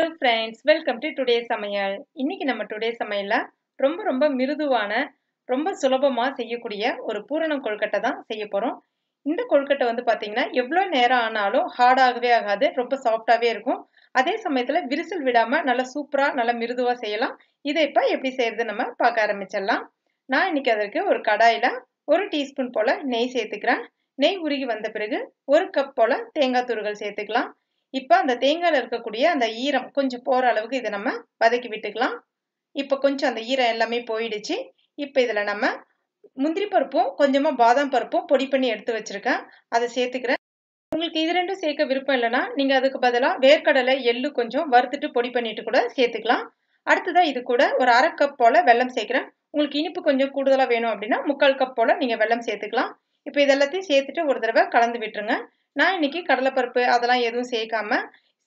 hello friends welcome to today சமையல் இன்னைக்கு நம்ம டுடே சமையலில் ரொம்ப ரொம்ப மிருதுவான ரொம்ப சுலபமாக செய்யக்கூடிய ஒரு பூரணம் கொழுக்கட்டை தான் செய்ய போகிறோம் இந்த கொழுக்கட்டை வந்து பார்த்தீங்கன்னா எவ்வளோ நேரம் ஆனாலும் ஹார்டாகவே ஆகாது ரொம்ப சாஃப்டாகவே இருக்கும் அதே சமயத்தில் விரிசல் விடாமல் நல்லா சூப்பராக நல்லா மிருதுவாக செய்யலாம் இதை இப்போ எப்படி செய்யறது நம்ம பார்க்க ஆரம்பிச்சிடலாம் நான் இன்னைக்கு அதற்கு ஒரு கடாயில் ஒரு டீஸ்பூன் போல் நெய் சேர்த்துக்கிறேன் நெய் உருகி வந்த பிறகு ஒரு கப் போல் தேங்காய் துருகள் சேர்த்துக்கலாம் இப்போ அந்த தேங்காயில் இருக்கக்கூடிய அந்த ஈரம் கொஞ்சம் போகிற அளவுக்கு இதை நம்ம வதக்கி விட்டுக்கலாம் இப்போ கொஞ்சம் அந்த ஈரம் எல்லாமே போயிடுச்சு இப்போ இதில் நம்ம முந்திரி பருப்பும் கொஞ்சமாக பாதாம் பருப்பும் பொடி பண்ணி எடுத்து வச்சுருக்கேன் அதை சேர்த்துக்கிறேன் உங்களுக்கு இது ரெண்டும் சேர்க்க விருப்பம் இல்லைன்னா நீங்கள் அதுக்கு பதிலாக வேர்க்கடலை எள்ளு கொஞ்சம் வறுத்துட்டு பொடி பண்ணிட்டு கூட சேர்த்துக்கலாம் அடுத்ததாக இது கூட ஒரு அரை கப் போல் வெள்ளம் சேர்க்குறேன் உங்களுக்கு இனிப்பு கொஞ்சம் கூடுதலாக வேணும் அப்படின்னா முக்கால் கப் போல் நீங்கள் வெள்ளம் சேர்த்துக்கலாம் இப்போ இதெல்லாத்தையும் சேர்த்துட்டு ஒரு தடவை கலந்து விட்டுருங்க நான் இன்றைக்கி கடலைப்பருப்பு அதெல்லாம் எதுவும் சேர்க்காம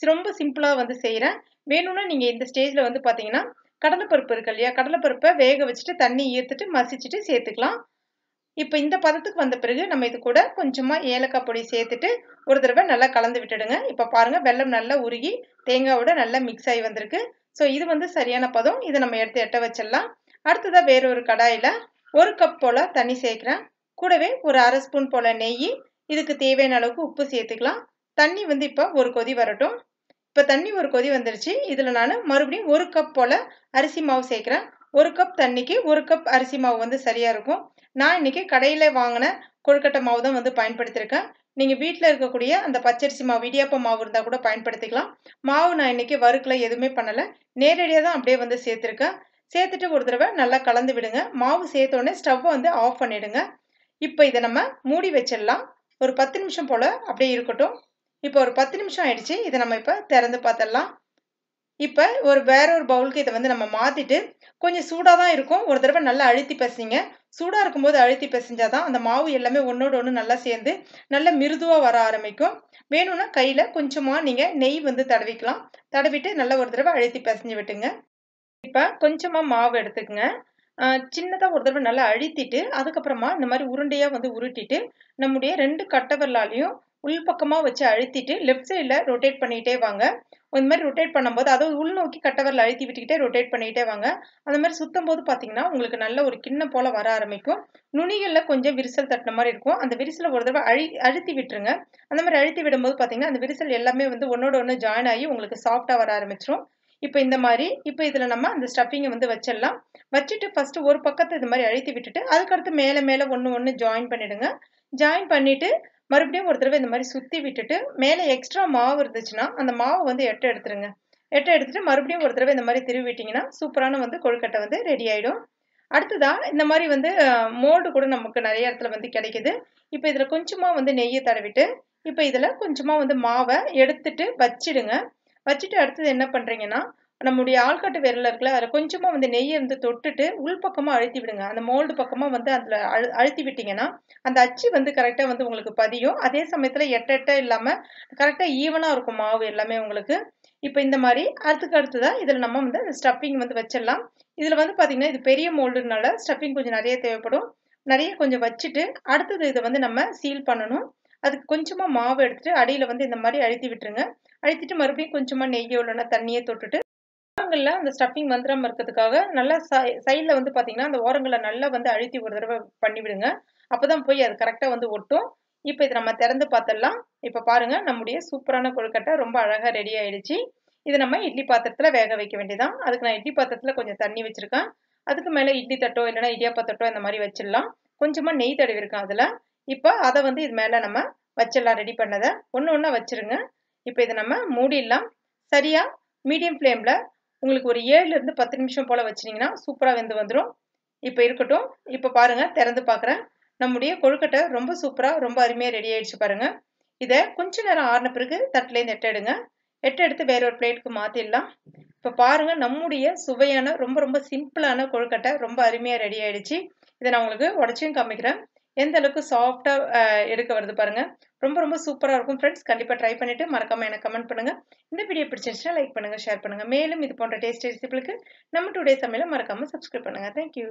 ரொம்ப சிம்பிளாக வந்து செய்கிறேன் வேணும்னா நீங்கள் இந்த ஸ்டேஜில் வந்து பார்த்தீங்கன்னா கடலைப்பருப்பு இருக்கு இல்லையா கடலைப்பருப்பை வேக வச்சுட்டு தண்ணி ஈர்த்துட்டு மசிச்சுட்டு சேர்த்துக்கலாம் இப்போ இந்த பதத்துக்கு வந்த பிறகு நம்ம இது கூட கொஞ்சமாக ஏலக்காய் பொடி சேர்த்துட்டு ஒரு தடவை நல்லா கலந்து விட்டுடுங்க இப்போ பாருங்கள் வெள்ளம் நல்லா உருகி தேங்காயோட நல்லா மிக்ஸ் ஆகி வந்திருக்கு ஸோ இது வந்து சரியான பதம் இதை நம்ம எடுத்து எட்ட வச்சிடலாம் அடுத்ததாக வேற ஒரு கடாயில் ஒரு கப் போல் தண்ணி சேர்க்குறேன் கூடவே ஒரு அரை ஸ்பூன் போல் நெய் இதுக்கு தேவையான அளவுக்கு உப்பு சேர்த்துக்கலாம் தண்ணி வந்து இப்போ ஒரு கொதி வரட்டும் இப்போ தண்ணி ஒரு கொதி வந்துருச்சு இதில் நான் மறுபடியும் ஒரு கப் போல் அரிசி மாவு சேர்க்குறேன் ஒரு கப் தண்ணிக்கு ஒரு கப் அரிசி மாவு வந்து சரியாக இருக்கும் நான் இன்றைக்கி கடையில் வாங்கின கொழுக்கட்டை மாவு தான் வந்து பயன்படுத்தியிருக்கேன் நீங்கள் வீட்டில் இருக்கக்கூடிய அந்த பச்சரிசி மாவு இடியாப்ப மாவு இருந்தால் கூட பயன்படுத்திக்கலாம் மாவு நான் இன்றைக்கி வறுக்கல எதுவுமே பண்ணலை நேரடியாக தான் அப்படியே வந்து சேர்த்துருக்கேன் சேர்த்துட்டு ஒரு தடவை நல்லா கலந்து விடுங்க மாவு சேர்த்தோடனே ஸ்டவ்வை வந்து ஆஃப் பண்ணிவிடுங்க இப்போ இதை நம்ம மூடி வச்சிடலாம் ஒரு பத்து நிமிஷம் போல் அப்படியே இருக்கட்டும் இப்போ ஒரு பத்து நிமிஷம் ஆயிடுச்சு இதை நம்ம இப்போ திறந்து பார்த்துடலாம் இப்போ ஒரு வேற ஒரு பவுலுக்கு இதை வந்து நம்ம மாற்றிட்டு கொஞ்சம் சூடாக தான் இருக்கும் ஒரு தடவை நல்லா அழுத்தி பசிங்க சூடாக இருக்கும்போது அழுத்தி பசிஞ்சால் தான் அந்த மாவு எல்லாமே ஒன்றோடு ஒன்று நல்லா சேர்ந்து நல்லா மிருதுவாக வர ஆரம்பிக்கும் வேணும்னா கையில் கொஞ்சமாக நீங்கள் நெய் வந்து தடவிக்கலாம் தடவிட்டு நல்லா ஒரு தடவை அழுத்தி பசிஞ்சு விட்டுங்க இப்போ கொஞ்சமாக மாவு எடுத்துக்கங்க சின்னதாக ஒரு தடவை நல்லா அழுத்திட்டு அதுக்கப்புறமா இந்த மாதிரி உருண்டையாக வந்து உருட்டிட்டு நம்முடைய ரெண்டு கட்டவரலாலையும் உள்பக்கமாக வச்சு அழுத்திட்டு லெஃப்ட் சைடில் ரொட்டேட் பண்ணிகிட்டே வாங்க இந்த மாதிரி ரொட்டேட் பண்ணும்போது அதாவது உள்நோக்கி கட்டவரில் அழுத்தி விட்டுக்கிட்டே ரொட்டேட் பண்ணிகிட்டே வாங்க அந்த மாதிரி சுற்றும் போது பார்த்தீங்கன்னா உங்களுக்கு நல்ல ஒரு கிண்ணம் போல் வர ஆரம்பிக்கும் நுனிகளில் கொஞ்சம் விரிசல் தட்டின மாதிரி இருக்கும் அந்த விரிசலை ஒரு தடவை அழி அழுத்தி விட்டுருங்க அந்த மாதிரி அழுத்தி விடும்போது பார்த்தீங்கன்னா அந்த விரிசல் எல்லாமே வந்து ஒன்றோட ஒன்று ஜாயின் ஆகி உங்களுக்கு சாஃப்டாக வர ஆரம்பிச்சிடும் இப்போ இந்த மாதிரி இப்போ இதில் நம்ம அந்த ஸ்டஃபிங்கை வந்து வச்சிடலாம் வச்சுட்டு ஃபஸ்ட்டு ஒரு பக்கத்தை இது மாதிரி அழுத்தி விட்டுட்டு அதுக்கடுத்து மேலே மேலே ஒன்று ஒன்று ஜாயின் பண்ணிவிடுங்க ஜாயின் பண்ணிவிட்டு மறுபடியும் ஒரு தடவை இந்த மாதிரி சுற்றி விட்டுட்டு மேலே எக்ஸ்ட்ரா மாவு இருந்துச்சுன்னா அந்த மாவை வந்து எட்டை எடுத்துருங்க எட்டை எடுத்துகிட்டு மறுபடியும் ஒரு தடவை இந்த மாதிரி திருவிட்டிங்கன்னா சூப்பரான வந்து கொழுக்கட்டை வந்து ரெடி ஆகிடும் அடுத்ததாக இந்த மாதிரி வந்து மோல்டு கூட நமக்கு நிறைய இடத்துல வந்து கிடைக்குது இப்போ இதில் கொஞ்சமாக வந்து நெய்யை தடவிட்டு இப்போ இதில் கொஞ்சமாக வந்து மாவை எடுத்துட்டு வச்சிடுங்க வச்சுட்டு அடுத்தது என்ன பண்ணுறீங்கன்னா நம்முடைய ஆள்காட்டு விரலில் இருக்குல்ல அதில் கொஞ்சமாக வந்து நெய்யை வந்து தொட்டுட்டு உள்பக்கமாக அழுத்தி விடுங்க அந்த மோல்டு பக்கமாக வந்து அதில் அழு அழுத்தி விட்டிங்கன்னா அந்த அச்சு வந்து கரெக்டாக வந்து உங்களுக்கு பதியும் அதே சமயத்தில் எட்ட எட்ட இல்லாமல் கரெக்டாக ஈவனாக இருக்கும் மாவு எல்லாமே உங்களுக்கு இப்போ இந்த மாதிரி அடுத்துக்கு அடுத்ததாக இதில் நம்ம வந்து அந்த ஸ்டஃபிங் வந்து வச்சிடலாம் இதில் வந்து பார்த்திங்கன்னா இது பெரிய மோல்டுனால ஸ்டஃபிங் கொஞ்சம் நிறைய தேவைப்படும் நிறைய கொஞ்சம் வச்சுட்டு அடுத்தது இதை வந்து நம்ம சீல் பண்ணணும் அதுக்கு கொஞ்சமாக மாவு எடுத்துகிட்டு அடியில் வந்து இந்த மாதிரி அழுத்தி விட்டுருங்க அழுத்திட்டு மறுபடியும் கொஞ்சமாக நெய்யோ இல்லைன்னா தண்ணியே தொட்டுட்டு ஓரங்களில் அந்த ஸ்டஃபிங் வந்துடாமல் இருக்கிறதுக்காக நல்லா சைடில் வந்து பார்த்தீங்கன்னா அந்த ஓரங்களை நல்லா வந்து அழுத்தி ஒரு தடவை பண்ணிவிடுங்க அப்போ தான் போய் அது கரெக்டாக வந்து ஒட்டும் இப்போ இதை நம்ம திறந்து பார்த்துடலாம் இப்போ பாருங்கள் நம்முடைய சூப்பரான கொழுக்கட்டை ரொம்ப அழகாக ரெடி ஆகிடுச்சு இதை நம்ம இட்லி பாத்திரத்தில் வேக வைக்க வேண்டியதான் அதுக்கு நான் இட்லி பாத்திரத்தில் கொஞ்சம் தண்ணி வச்சுருக்கேன் அதுக்கு மேலே இட்லி தட்டோ இல்லைனா இடியாப்பா தட்டோ இந்த மாதிரி வச்சிடலாம் கொஞ்சமாக நெய் தடவிருக்கேன் அதில் இப்போ அதை வந்து இது மேலே நம்ம வச்சிடலாம் ரெடி பண்ணதை ஒன்று ஒன்றா வச்சுருங்க இப்போ இதை நம்ம மூடிடலாம் சரியாக மீடியம் ஃப்ளேமில் உங்களுக்கு ஒரு ஏழுலேருந்து பத்து நிமிஷம் போல் வச்சிங்கன்னா சூப்பராக வெந்து வந்துடும் இப்போ இருக்கட்டும் இப்போ பாருங்கள் திறந்து பார்க்குறேன் நம்முடைய கொழுக்கட்டை ரொம்ப சூப்பராக ரொம்ப அருமையாக ரெடி ஆகிடுச்சு பாருங்கள் இதை கொஞ்ச நேரம் ஆறின பிறகு தட்டிலேருந்து எட்ட எடுங்க எட்ட எடுத்து வேற ஒரு பிளேட்டுக்கு மாற்றிடலாம் இப்போ பாருங்கள் நம்முடைய சுவையான ரொம்ப ரொம்ப சிம்பிளான கொழுக்கட்டை ரொம்ப அருமையாக ரெடி ஆகிடுச்சு இதை நான் உங்களுக்கு உடச்சியும் காமிக்கிறேன் எந்த அளவுக்கு சாஃப்டாக எடுக்க வருது பாருங்கள் ரொம்ப ரொம்ப சூப்பராக இருக்கும் ஃப்ரெண்ட்ஸ் கண்டிப்பாக ட்ரை பண்ணிவிட்டு மறக்காமல் எனக்கு கமெண்ட் பண்ணுங்கள் இந்த வீடியோ பிடிச்சிருச்சுன்னா லைக் பண்ணுங்கள் ஷேர் பண்ணுங்கள் மேலும் இது போன்ற டேஸ்ட் ரெசிபிளுக்கு நம்ம டுடே சமையலை மறக்காமல் சப்ஸ்கிரைப் பண்ணுங்கள் தேங்க்யூ